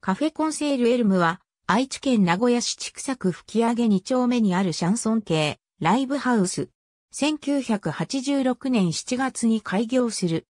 カフェコンセールエルムは、愛知県名古屋市畜作吹上2丁目にあるシャンソン系、ライブハウス。1986年7月に開業する。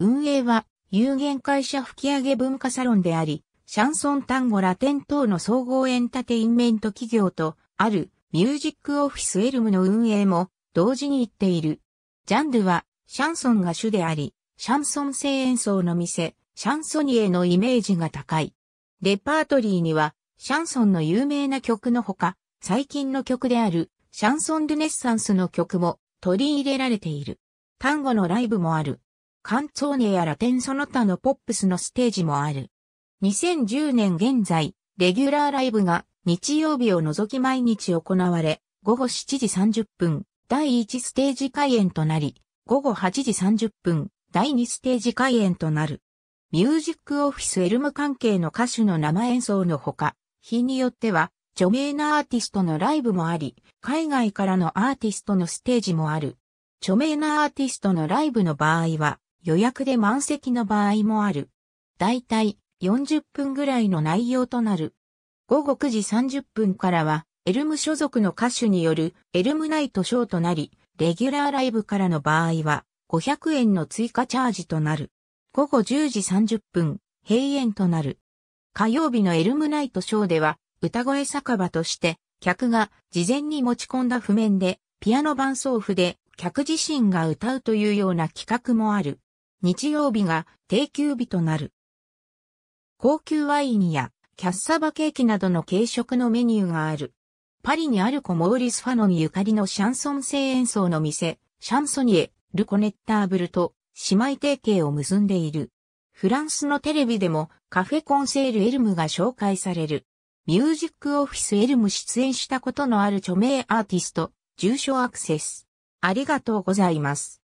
運営は、有限会社吹上文化サロンであり、シャンソン単語ラテン等の総合エンタテインメント企業と、ある、ミュージックオフィスエルムの運営も、同時に行っている。ジャンルは、シャンソンが主であり、シャンソン製演奏の店、シャンソニエのイメージが高い。レパートリーには、シャンソンの有名な曲のほか、最近の曲である、シャンソン・ルネッサンスの曲も取り入れられている。単語のライブもある。カンツォーネやラテンその他のポップスのステージもある。2010年現在、レギュラーライブが日曜日を除き毎日行われ、午後7時30分、第1ステージ開演となり、午後8時30分、第2ステージ開演となる。ミュージックオフィスエルム関係の歌手の生演奏のほか、日によっては著名なアーティストのライブもあり、海外からのアーティストのステージもある。著名なアーティストのライブの場合は予約で満席の場合もある。だいたい40分ぐらいの内容となる。午後9時30分からは、エルム所属の歌手によるエルムナイトショーとなり、レギュラーライブからの場合は、500円の追加チャージとなる。午後10時30分、閉園となる。火曜日のエルムナイトショーでは、歌声酒場として、客が事前に持ち込んだ譜面で、ピアノ伴奏譜で、客自身が歌うというような企画もある。日曜日が定休日となる。高級ワインやキャッサバケーキなどの軽食のメニューがある。パリにあるコモーリス・ファノミゆかりのシャンソン製演奏の店、シャンソニエ・ルコネッターブルと姉妹提携を結んでいる。フランスのテレビでもカフェコンセールエルムが紹介される。ミュージックオフィスエルム出演したことのある著名アーティスト、重症アクセス。ありがとうございます。